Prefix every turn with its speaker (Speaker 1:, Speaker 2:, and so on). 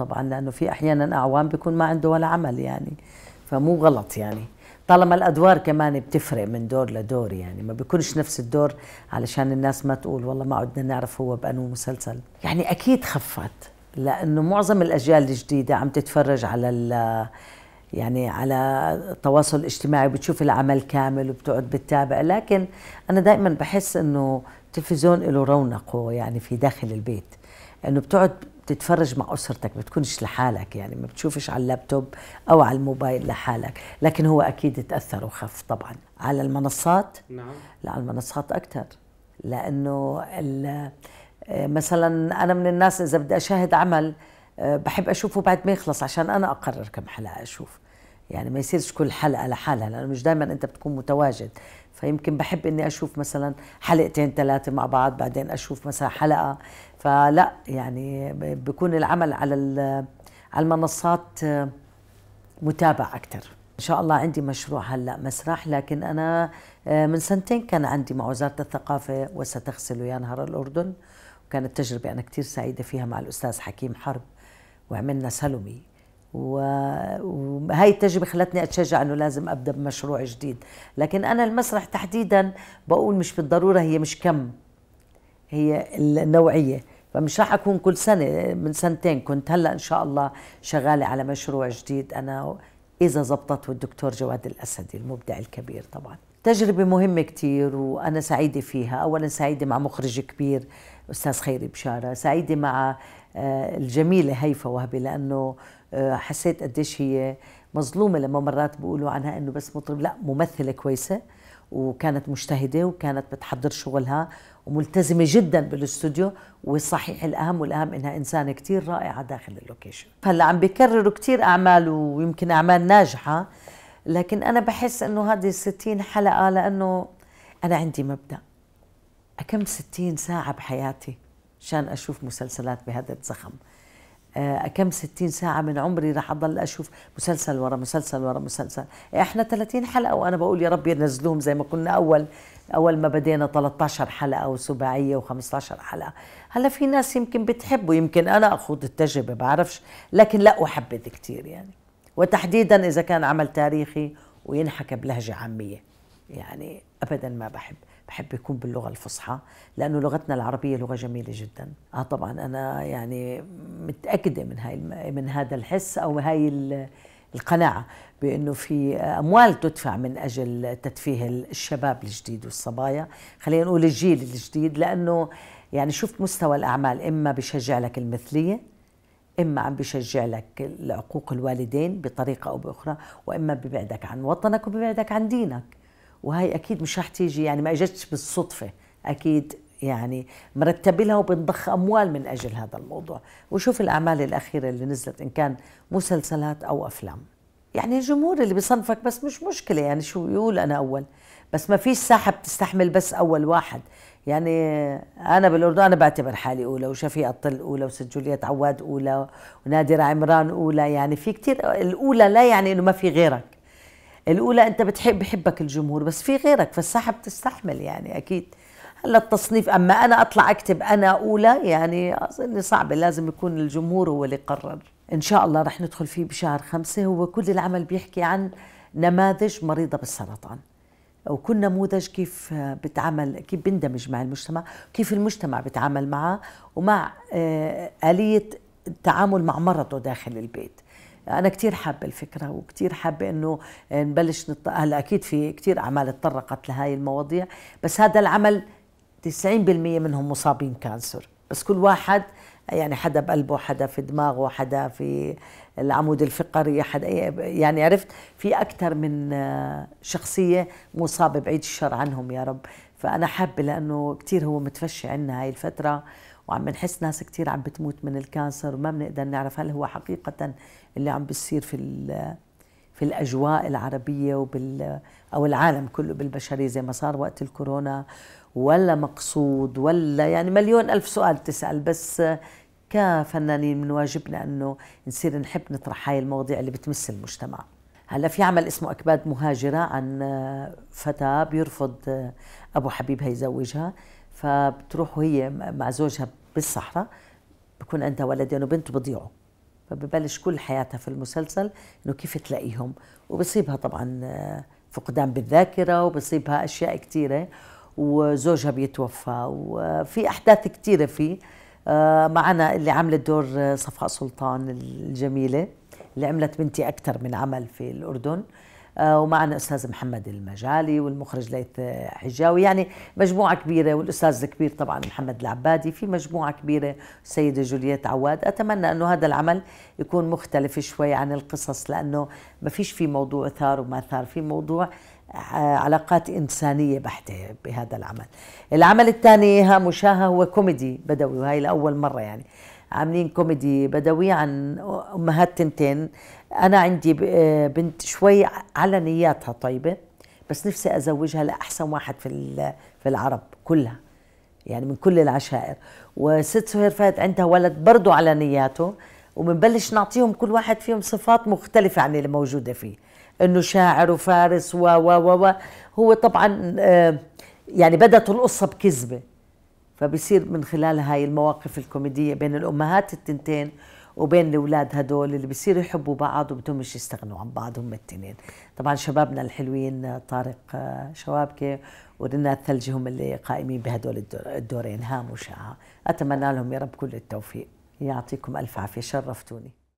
Speaker 1: طبعا لانه في احيانا اعوام بيكون ما عنده ولا عمل يعني فمو غلط يعني طالما الادوار كمان بتفرق من دور لدور يعني ما بيكونش نفس الدور علشان الناس ما تقول والله ما عدنا نعرف هو بانه مسلسل يعني اكيد خفت لانه معظم الاجيال الجديده عم تتفرج على يعني على التواصل الاجتماعي بتشوف العمل كامل وبتقعد بتتابع لكن انا دائما بحس انه التلفزيون له رونقه يعني في داخل البيت انه بتقعد بتتفرج مع اسرتك بتكونش لحالك يعني ما بتشوفش على اللابتوب او على الموبايل لحالك لكن هو اكيد تاثر وخف طبعا على المنصات نعم لا على المنصات اكثر لانه آه، مثلا انا من الناس اذا بدي اشاهد عمل آه، بحب اشوفه بعد ما يخلص عشان انا اقرر كم حلقه اشوف يعني ما يصيرش كل حلقه لحالها لانه مش دائما انت بتكون متواجد فيمكن بحب اني اشوف مثلا حلقتين ثلاثه مع بعض بعدين اشوف مثلا حلقه فلا يعني بكون العمل على على المنصات آه، متابع اكثر ان شاء الله عندي مشروع هلا مسرح لكن انا آه، من سنتين كان عندي مع وزاره الثقافه وستغسل يا نهار الاردن وكانت تجربه انا كثير سعيده فيها مع الاستاذ حكيم حرب وعملنا سلومي وهي التجربة خلتني أتشجع أنه لازم أبدأ بمشروع جديد لكن أنا المسرح تحديدا بقول مش بالضرورة هي مش كم هي النوعية فمش راح أكون كل سنة من سنتين كنت هلأ إن شاء الله شغالة على مشروع جديد أنا إذا زبطته الدكتور جواد الأسدي المبدع الكبير طبعاً تجربة مهمة كتير وأنا سعيدة فيها أولا سعيدة مع مخرج كبير أستاذ خيري بشارة سعيدة مع آه، الجميلة هيفا وهبي لأنه آه، حسيت قديش هي مظلومة لما مرات بيقولوا عنها أنه بس مطرب لا ممثلة كويسة وكانت مجتهدة وكانت بتحضر شغلها وملتزمة جدا بالاستوديو والصحيح الأهم والأهم إنها إنسانة كتير رائعة داخل اللوكيشن هلا عم بيكرروا كتير أعمال ويمكن أعمال ناجحة لكن أنا بحس أنه هذه الستين حلقة لأنه أنا عندي مبدأ أكم ستين ساعة بحياتي عشان أشوف مسلسلات بهذا الزخم آه، كم 60 ساعة من عمري رح أضل أشوف مسلسل ورا مسلسل ورا مسلسل إيه، إحنا 30 حلقة وأنا بقول يا رب ينزلوهم زي ما كنا أول أول ما بدينا 13 حلقة وسباعية و15 حلقة هلا في ناس يمكن بتحبوا يمكن أنا أخوض التجربة بعرفش لكن لا أحبذ كثير يعني وتحديدا اذا كان عمل تاريخي وينحكى بلهجه عاميه يعني ابدا ما بحب بحب يكون باللغه الفصحى لانه لغتنا العربيه لغه جميله جدا اه طبعا انا يعني متاكده من هاي من هذا الحس او هاي القناعه بانه في اموال تدفع من اجل تدفيه الشباب الجديد والصبايا خلينا نقول الجيل الجديد لانه يعني شفت مستوى الاعمال اما بشجع لك المثليه إما عم بشجع لك لعقوق الوالدين بطريقة أو بأخرى وإما ببعدك عن وطنك وببعدك عن دينك وهي أكيد مش رح تيجي يعني ما إجتش بالصدفة أكيد يعني مرتب لها وبنضخ أموال من أجل هذا الموضوع وشوف الأعمال الأخيرة اللي نزلت إن كان مسلسلات أو أفلام يعني الجمهور اللي بيصنفك بس مش مشكلة يعني شو يقول أنا أول بس ما فيش ساحة بتستحمل بس أول واحد يعني انا بالاردن انا بعتبر حالي اولى وشفيقه الطل اولى وسجولية عواد اولى ونادره عمران اولى يعني في كثير الاولى لا يعني انه ما في غيرك الاولى انت بتحب بحبك الجمهور بس في غيرك فالساحه بتستحمل يعني اكيد هلا التصنيف اما انا اطلع اكتب انا اولى يعني اظن صعبه لازم يكون الجمهور هو اللي قرر ان شاء الله رح ندخل فيه بشهر خمسة هو كل العمل بيحكي عن نماذج مريضه بالسرطان كل نموذج كيف بتعمل كيف بندمج مع المجتمع كيف المجتمع بتعامل معه ومع آه، آلية التعامل مع مرضه داخل البيت انا كثير حابه الفكره وكثير حابه انه نبلش نط... هلا اكيد في كثير اعمال تطرقت لهي المواضيع بس هذا العمل 90% منهم مصابين كانسر بس كل واحد يعني حدا بقلبه حدا في دماغه حدا في العمود الفقري حدا يعني عرفت في أكثر من آه، شخصية مصابة بعيد الشر عنهم يا رب فأنا حابة لأنه كثير هو متفشي عنا هاي الفترة وعم نحس ناس كثير عم بتموت من الكانسر وما بنقدر نعرف هل هو حقيقة اللي عم بيصير في في الأجواء العربية وبال أو العالم كله بالبشرية زي ما صار وقت الكورونا ولا مقصود ولا يعني مليون ألف سؤال تسأل بس كفنانين من واجبنا انه نصير نحب نطرح هاي المواضيع اللي بتمس المجتمع هلا في عمل اسمه اكباد مهاجره عن آه، فتاه بيرفض آه، ابو حبيبها يزوجها فبتروح وهي مع زوجها بالصحراء بكون عندها ولدين وبنت بضيعوا فببلش كل حياتها في المسلسل انه كيف تلاقيهم وبصيبها طبعا آه، فقدان بالذاكره وبصيبها اشياء كثيره وزوجها بيتوفى وفي احداث كثيره فيه آه، معنا اللي عملت دور آه، صفاء سلطان الجميلة اللي عملت بنتي أكثر من عمل في الأردن آه، ومعنا أستاذ محمد المجالي والمخرج ليث حجاوي يعني مجموعة كبيرة والأستاذ الكبير طبعا محمد العبادي في مجموعة كبيرة السيدة جولييت عواد أتمنى أنه هذا العمل يكون مختلف شوي عن القصص لأنه ما فيش في موضوع ثار وما ثار في موضوع علاقات إنسانية بحتة بهذا العمل العمل الثاني مشاهة هو كوميدي بدوي وهي لأول مرة يعني عاملين كوميدي بدوي عن أمهات تنتين أنا عندي آه، بنت شوي على نياتها طيبة بس نفسي أزوجها لأحسن واحد في في العرب كلها يعني من كل العشائر وست سهير فهد عندها ولد برضه على نياته وبنبلش نعطيهم كل واحد فيهم صفات مختلفة عن اللي موجودة فيه انه شاعر وفارس و و و هو طبعا آه، يعني بدت القصه بكذبه فبصير من خلال هاي المواقف الكوميديه بين الامهات التنتين وبين الاولاد هدول اللي بصيروا يحبوا بعض وبدهمش يستغنوا عن بعض هم التنين طبعا شبابنا الحلوين آه، طارق آه، شوابكي ورنا الثلجي هم اللي قائمين بهدول الدورين هام وشعه اتمنى لهم يا رب كل التوفيق يعطيكم الف عافيه شرفتوني